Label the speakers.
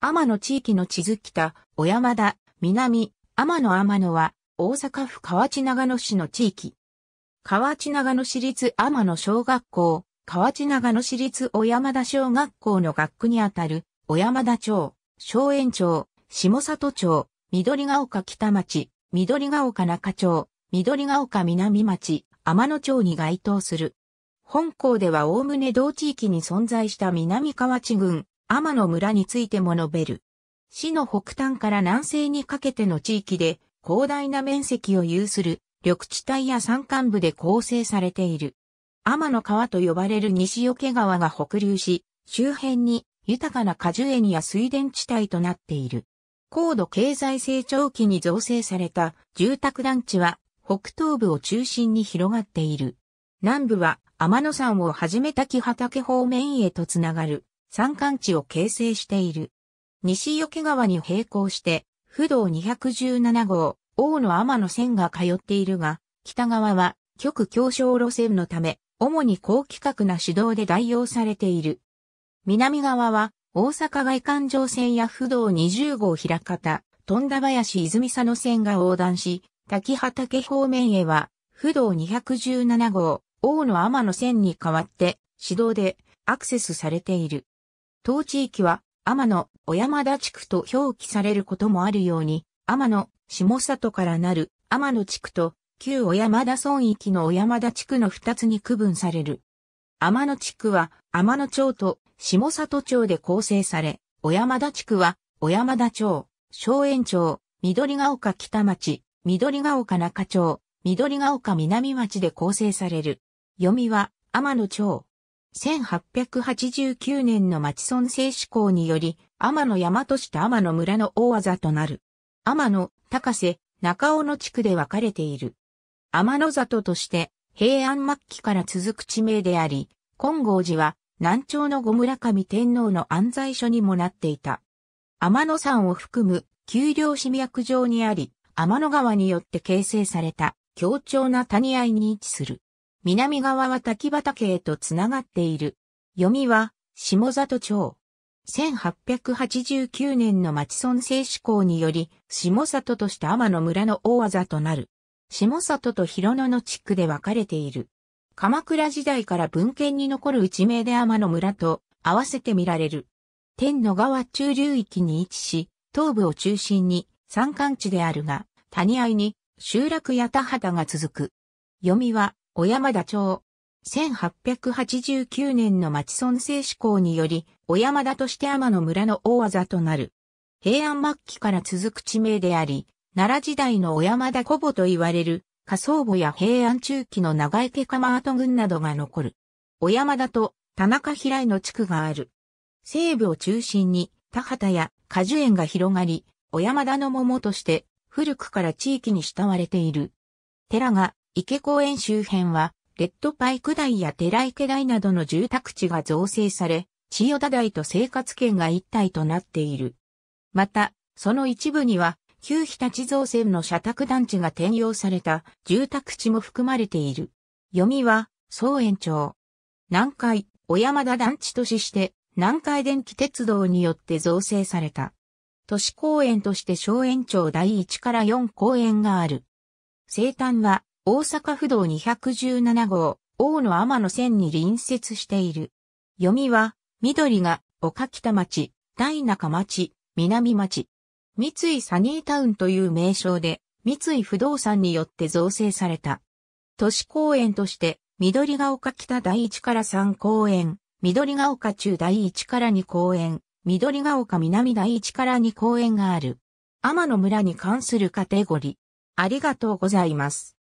Speaker 1: 天野地域の地図北、小山田、南、天野天野は、大阪府河内長野市の地域。河内長野市立天野小学校、河内長野市立小山田小学校の学区にあたる、小山田町、小園町、下里町、緑ヶ丘北町、緑ヶ丘中町、緑ヶ丘南町、天野町に該当する。本校では概ね同地域に存在した南河内郡、天野村についても述べる。市の北端から南西にかけての地域で広大な面積を有する緑地帯や山間部で構成されている。天野川と呼ばれる西よけ川が北流し、周辺に豊かな果樹園や水田地帯となっている。高度経済成長期に造成された住宅団地は北東部を中心に広がっている。南部は天野山をはじめ滝畑方面へとつながる。山間地を形成している。西け川に並行して、不動217号、王の天の線が通っているが、北側は極狭小路線のため、主に高規格な指導で代用されている。南側は、大阪外環状線や不動20号平方、富田林泉佐野線が横断し、滝畑方面へは、不動217号、王の天の線に代わって、指導でアクセスされている。当地域は、天野、小山田地区と表記されることもあるように、天野、下里からなる天野地区と、旧小山田村域の小山田地区の二つに区分される。天野地区は、天野町と下里町で構成され、小山田地区は、小山田町、松園町、緑ヶ丘北町、緑ヶ丘中町、緑ヶ丘南町で構成される。読みは、天野町。1889年の町村制施行により、天野山と市て天野村の大技となる。天野、高瀬、中尾の地区で分かれている。天野里として平安末期から続く地名であり、金剛寺は南朝の五村上天皇の安在所にもなっていた。天野山を含む丘陵市脈上にあり、天野川によって形成された強調な谷合に位置する。南側は滝畑へとつながっている。読みは、下里町。1889年の町村制志向により、下里として天野村の大技となる。下里と広野の地区で分かれている。鎌倉時代から文献に残る内名で天野村と合わせて見られる。天の川中流域に位置し、東部を中心に山間地であるが、谷合に集落や田畑が続く。読みは、小山田町。1889年の町村制施行により、小山田として天野村の大技となる。平安末期から続く地名であり、奈良時代の小山田古母と言われる、仮想墓や平安中期の長池釜跡群などが残る。小山田と田中平井の地区がある。西部を中心に田畑や果樹園が広がり、小山田の桃として古くから地域に慕われている。寺が池公園周辺は、レッドパイク台や寺池台などの住宅地が造成され、千代田台と生活圏が一体となっている。また、その一部には、旧日立造船の社宅団地が転用された住宅地も含まれている。読みは、総延長。南海、小山田団地都市して、南海電気鉄道によって造成された。都市公園として小園町第1から4公園がある。生誕は、大阪府道217号、大野天野線に隣接している。読みは、緑が、岡北町、大中町、南町。三井サニータウンという名称で、三井不動産によって造成された。都市公園として、緑が丘北第1から3公園、緑が丘中第1から2公園、緑が丘南第1から2公園がある。天野村に関するカテゴリー。ありがとうございます。